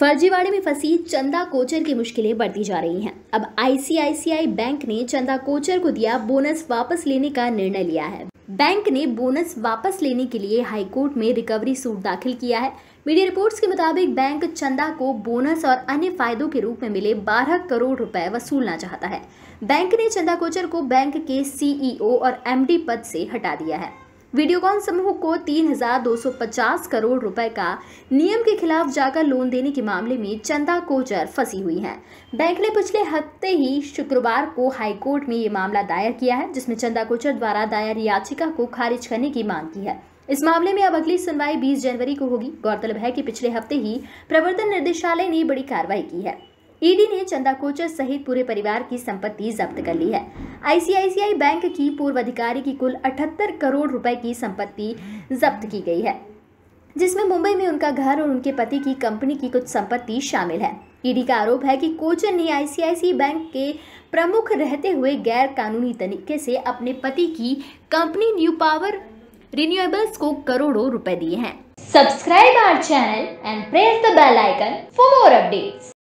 फर्जीवाड़े में फंसी चंदा कोचर की मुश्किलें बढ़ती जा रही हैं अब आईसीआईसीआई बैंक ने चंदा कोचर को दिया बोनस वापस लेने का निर्णय लिया है बैंक ने बोनस वापस लेने के लिए हाईकोर्ट में रिकवरी सूट दाखिल किया है मीडिया रिपोर्ट्स के मुताबिक बैंक चंदा को बोनस और अन्य फायदों के रूप में मिले 12 करोड़ रुपए वसूलना चाहता है बैंक ने चंदा कोचर को बैंक के सीईओ और एमडी पद से हटा दिया है वीडियोकॉन समूह को 3,250 करोड़ रुपए का नियम के खिलाफ जाकर लोन देने के मामले में चंदा कोचर फंसी हुई हैं बैंक ने पिछले हफ्ते ही शुक्रवार को हाईकोर्ट में ये मामला दायर किया है जिसमें चंदा कोचर द्वारा दायर याचिका को खारिज करने की मांग की है इस मामले में अब अगली सुनवाई 20 जनवरी को होगी गौरतलब है कि पिछले हफ्ते ही प्रवर्तन निदेशालय ने बड़ी कार्रवाई की है ईडी ने चंदा कोचर सहित पूरे परिवार की संपत्ति जब्त कर ली है आईसीआईसीआई बैंक की पूर्व अधिकारी की कुल 78 करोड़ रुपए की संपत्ति जब्त की गई है जिसमें मुंबई में उनका घर और उनके पति की कंपनी की कुछ संपत्ति शामिल है ईडी का आरोप है कि कोचर ने आईसीआईसी बैंक के प्रमुख रहते हुए गैर कानूनी तरीके से अपने पति की कंपनी न्यू पावर रिन्यूएबल्स को करोड़ों रुपए दिए हैं subscribe our channel and press the bell icon for more updates